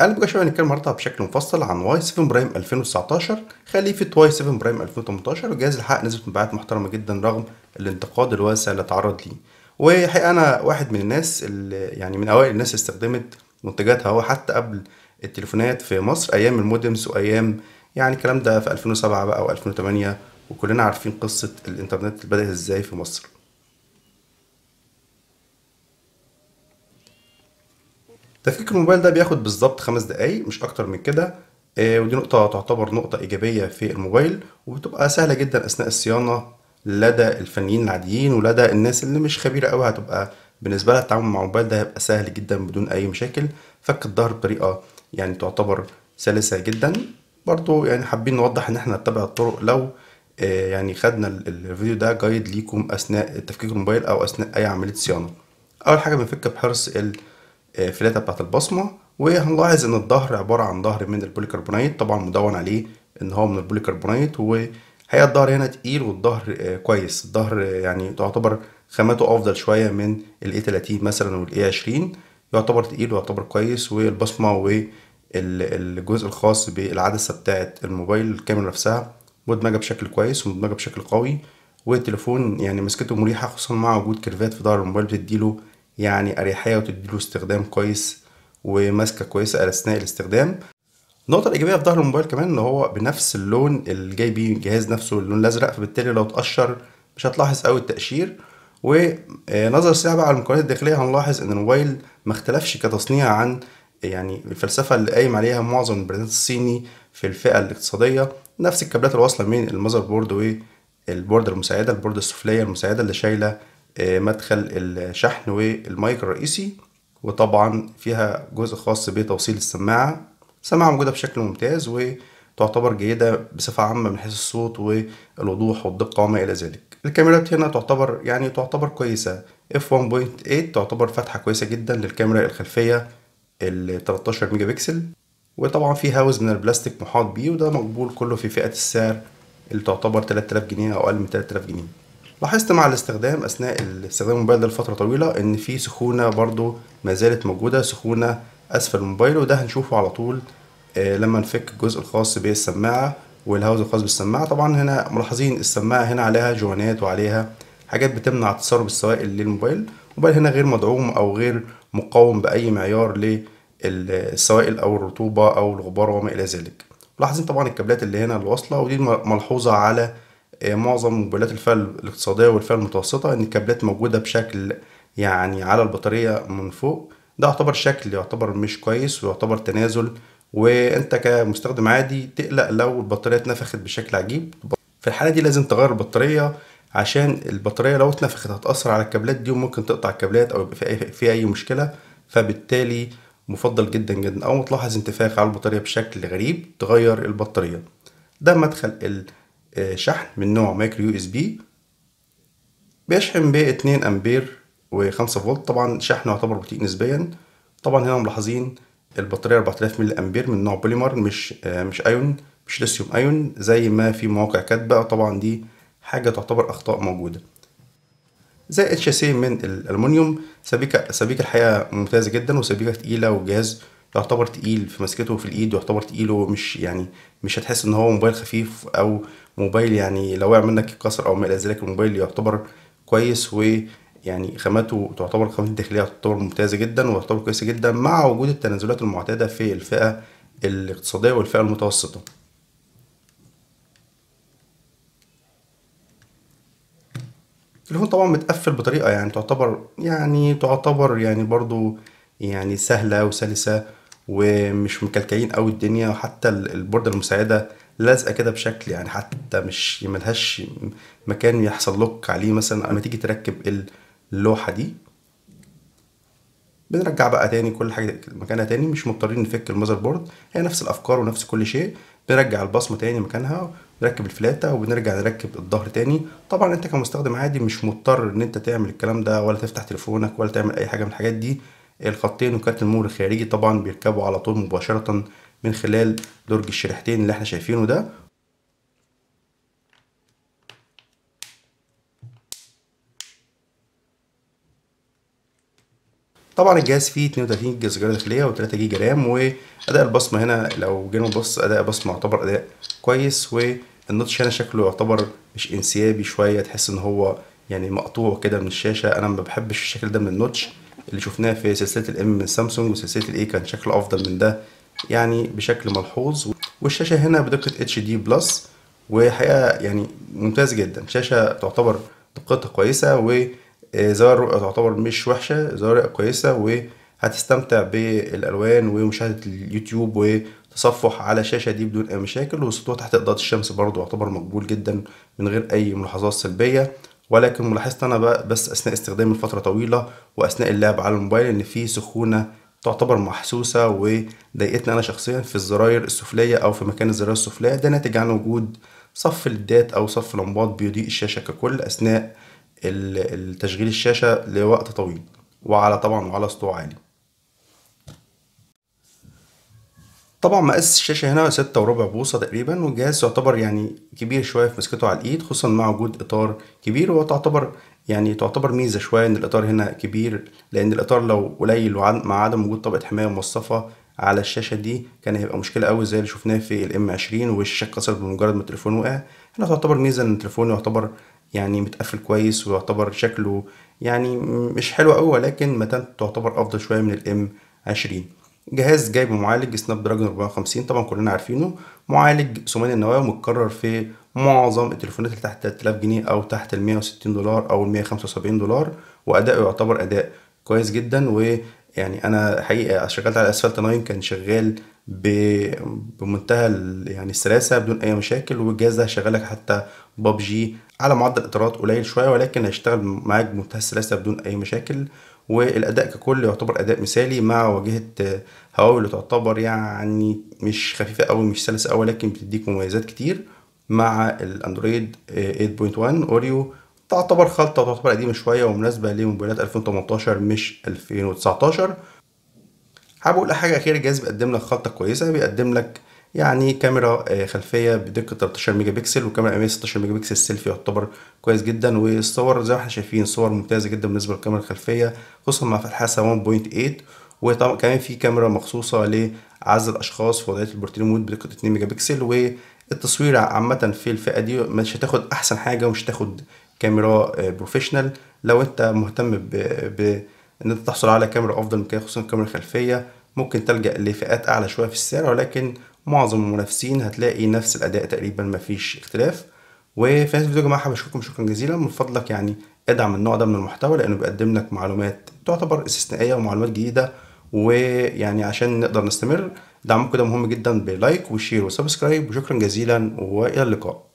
انا بقى شويه هنتكلم النهارده بشكل مفصل عن واي 7 برايم 2019 خليفه واي 7 برايم 2018 وجهاز الحق نزلت مبيعات محترمه جدا رغم الانتقاد الواسع اللي اتعرض ليه وحقيقه انا واحد من الناس اللي يعني من اوائل الناس استخدمت منتجاتها هو حتى قبل التليفونات في مصر ايام المودمز وايام يعني الكلام ده في 2007 بقى و2008 وكلنا عارفين قصه الانترنت بدات ازاي في مصر تفكيك الموبايل ده بياخد بالظبط خمس دقايق مش اكتر من كده آه، ودي نقطة تعتبر نقطة إيجابية في الموبايل وبتبقى سهلة جدا أثناء الصيانة لدى الفنيين العاديين ولدى الناس اللي مش خبيرة أوي هتبقى بالنسبة لها التعامل مع الموبايل ده هيبقى سهل جدا بدون أي مشاكل فك الظهر بطريقة يعني تعتبر سلسة جدا برضو يعني حابين نوضح إن احنا نتبع الطرق لو آه، يعني خدنا الفيديو ده جايد ليكم أثناء تفكيك الموبايل أو أثناء أي عملية صيانة أول حاجة بنفك بحرص ال آه، فلاتة بتاعت البصمه وهنلاحظ ان الظهر عباره عن ظهر من البوليكربونايت طبعا مدون عليه ان هو من البوليكربونايت وهي الظهر هنا تقيل والظهر آه، كويس الظهر آه، يعني تعتبر خاماته افضل شويه من a 30 مثلا a 20 يعتبر تقيل ويعتبر كويس والبصمه والجزء الخاص بالعدسه بتاعت الموبايل الكاميرا نفسها مدمجه بشكل كويس ومدمجه بشكل قوي والتليفون يعني مسكته مريحه خصوصا مع وجود كيرفات في ظهر الموبايل بتديله يعني أريحية وتديله استخدام كويس وماسكة كويسة أثناء الاستخدام النقطة الإيجابية في ظهر الموبايل كمان إن هو بنفس اللون اللي جاي بيه الجهاز نفسه اللون الأزرق فبالتالي لو اتقشر مش هتلاحظ قوي التقشير ونظر آه، ساعة بقى على المكونات الداخلية هنلاحظ إن الموبايل ما اختلفش كتصنيع عن يعني الفلسفة اللي قايم عليها معظم البراندات الصيني في الفئة الاقتصادية نفس الكابلات الواصلة من المذر بورد والبوردة المساعدة البوردة السفلية المساعدة اللي شايلة آه، مدخل الشحن والمايك الرئيسي وطبعا فيها جزء خاص بتوصيل السماعة السماعة موجودة بشكل ممتاز وتعتبر جيدة بصفة عامة من حيث الصوت والوضوح والدقة وما إلى ذلك الكاميرات هنا تعتبر يعني تعتبر كويسة f 1.8 تعتبر فتحة كويسة جدا للكاميرا الخلفية ال 13 ميجا بكسل وطبعا في هاوز من البلاستيك محاط بيه وده مقبول كله في فئة السعر اللي تعتبر 3000 جنيه أو أقل من 3000 جنيه لاحظت مع الاستخدام اثناء استخدام الموبايل ده لفتره طويله ان في سخونه برضو ما زالت موجوده سخونه اسفل الموبايل وده هنشوفه على طول آه، لما نفك الجزء الخاص بالسماعه والهاوز الخاص بالسماعه طبعا هنا ملاحظين السماعه هنا عليها جوانات وعليها حاجات بتمنع تسرب السوائل للموبايل الموبايل هنا غير مدعوم او غير مقاوم باي معيار للسوائل او الرطوبه او الغبار وما الى ذلك ملاحظين طبعا الكابلات اللي هنا الواصله ودي ملحوظه على آه، معظم موبايلات الفئة الاقتصادية والفئة المتوسطة إن الكابلات موجودة بشكل يعني على البطارية من فوق ده يعتبر شكل يعتبر مش كويس ويعتبر تنازل وانت كمستخدم عادي تقلق لو البطارية اتنفخت بشكل عجيب في الحالة دي لازم تغير البطارية عشان البطارية لو اتنفخت هتأثر على الكابلات دي وممكن تقطع الكابلات أو يبقى في أي, في أي مشكلة فبالتالي مفضل جدا جدا او ما تلاحظ انتفاخ على البطارية بشكل غريب تغير البطارية ده مدخل آه، شحن من نوع مايكرو يو اس بي بيشحن ب 2 امبير و5 فولت طبعا شحنه يعتبر بطيء نسبيا طبعا هنا ملاحظين البطاريه 4000 ملي امبير من نوع بوليمر مش آه، مش ايون مش ليثيوم ايون زي ما في مواقع كاتبه طبعا دي حاجه تعتبر اخطاء موجوده زائد شاسيه من الالومنيوم سبيكه سبيكه الحقيقه ممتازه جدا وسبيكه تقيله وجهاز يعتبر تقيل في مسكته في الايد يعتبر تقيل ومش يعني مش هتحس ان هو موبايل خفيف او موبايل يعني لو وقع منك يتكسر او ما الى ذلك الموبايل يعتبر كويس ويعني خاماته تعتبر الخامات الداخليه تعتبر ممتازه جدا ويعتبر كويسه جدا مع وجود التنازلات المعتاده في الفئه الاقتصاديه والفئه المتوسطه التليفون طبعا متقفل بطريقه يعني تعتبر يعني تعتبر يعني برضو يعني سهله وسلسه ومش مكلكعين قوي الدنيا وحتى البوردة المساعدة لازقه كده بشكل يعني حتى مش ملهاش مكان يحصل لوك عليه مثلا لما تيجي تركب اللوحه دي بنرجع بقى تاني كل حاجه مكانها تاني مش مضطرين نفك المذر بورد هي نفس الافكار ونفس كل شيء بنرجع البصمه تاني مكانها نركب الفلاته وبنرجع نركب الظهر تاني طبعا انت كمستخدم عادي مش مضطر ان انت تعمل الكلام ده ولا تفتح تليفونك ولا تعمل اي حاجه من الحاجات دي الخطين وكابتن مور الخارجي طبعا بيركبوا على طول مباشرة من خلال درج الشريحتين اللي احنا شايفينه ده طبعا الجهاز فيه 32 جيجا ذاكره داخليه و3 جيجا رام واداء البصمه هنا لو جينا نبص اداء البصمه يعتبر اداء كويس والنوتش هنا شكله يعتبر مش انسيابي شويه تحس ان هو يعني مقطوع كده من الشاشه انا ما بحبش الشكل ده من النوتش اللي شفناه في سلسله الام سامسونج وسلسله الاي كان شكله افضل من ده يعني بشكل ملحوظ والشاشه هنا بدقه اتش دي بلس وحقيقه يعني ممتاز جدا شاشه تعتبر دقتها كويسه وزوايا الرؤيه تعتبر مش وحشه زوايا الرؤيه كويسه وهتستمتع بالالوان ومشاهده اليوتيوب وتصفح على الشاشه دي بدون اي مشاكل وصوتها تحت اضاءه الشمس برضه يعتبر مقبول جدا من غير اي ملاحظات سلبيه ولكن ملاحظت انا بقى بس اثناء استخدامي لفتره طويله واثناء اللعب على الموبايل ان في سخونه تعتبر محسوسه وضايقتني انا شخصيا في الزراير السفليه او في مكان الزراير السفليه ده ناتج عن وجود صف الدات او صف لمبات بيضيء الشاشه ككل اثناء تشغيل الشاشه لوقت طويل وعلى طبعا وعلى سطوع عالي طبعا مقاس الشاشه هنا ستة وربع بوصه تقريبا والجهاز يعتبر يعني كبير شويه في مسكته على الايد خصوصا مع وجود اطار كبير وتعتبر يعني تعتبر ميزه شويه ان الاطار هنا كبير لان الاطار لو قليل مع عدم وجود طبقه حمايه موصفه على الشاشه دي كان هيبقى مشكله قوي زي اللي شفناه في الام 20 والشاشه اتكسرت بمجرد ما التليفون وقع هنا تعتبر ميزه ان التليفون يعتبر يعني متقفل كويس ويعتبر شكله يعني مش حلو قوي ولكن متانته تعتبر افضل شويه من الام 20 جهاز جايب معالج سناب دراجون 450 طبعا كلنا عارفينه معالج ثماني النواه متكرر في معظم التليفونات اللي تحت 3000 جنيه او تحت ال 160 دولار او ال 175 دولار واداؤه يعتبر اداء كويس جدا ويعني انا حقيقه شغلت على اسفلت 9 كان شغال بمنتهى يعني السلاسه بدون اي مشاكل والجهاز ده هيشغلك حتى ببجي على معدل اطارات قليل شويه ولكن هيشتغل معاك بمنتهى السلاسه بدون اي مشاكل والاداء ككل يعتبر اداء مثالي مع واجهه هواوي اللي تعتبر يعني مش خفيفه قوي مش سلسه قوي لكن بتديك مميزات كتير مع الاندرويد 8.1 اوريو تعتبر خلطه تعتبر قديمه شويه ومناسبه لموبايلات 2018 مش 2019 حابب اقول حاجه اخيره الجهاز بيقدم لك خلطه كويسه بيقدم لك يعني كاميرا آه، خلفيه بدقه 13 ميجا بكسل وكاميرا اماميه 16 ميجا بكسل سيلفي يعتبر كويس جدا والصور زي ما احنا شايفين صور ممتازه جدا بالنسبه للكاميرا الخلفيه خصوصا مع فتحاسه 1.8 وطبعا كمان في كاميرا مخصوصه لعزل الاشخاص في وضعيه البورتريه مود بدقه 2 ميجا بكسل والتصوير عامه في الفئه دي مش هتاخد احسن حاجه ومش هتاخد كاميرا بروفيشنال آه، لو انت مهتم ب, ب... ان انت تحصل على كاميرا افضل من كده خصوصا الكاميرا الخلفيه ممكن تلجأ لفئات أعلى شوية في السعر ولكن معظم المنافسين هتلاقي نفس الأداء تقريبا مفيش اختلاف وفي هذا الفيديو يا جماعة بشكركم شكرا جزيلا من فضلك يعني ادعم النوع ده من المحتوى لأنه بيقدم لك معلومات تعتبر استثنائية ومعلومات جديدة ويعني عشان نقدر نستمر دعمكم ده مهم جدا بلايك وشير وسبسكرايب وشكرا جزيلا والى اللقاء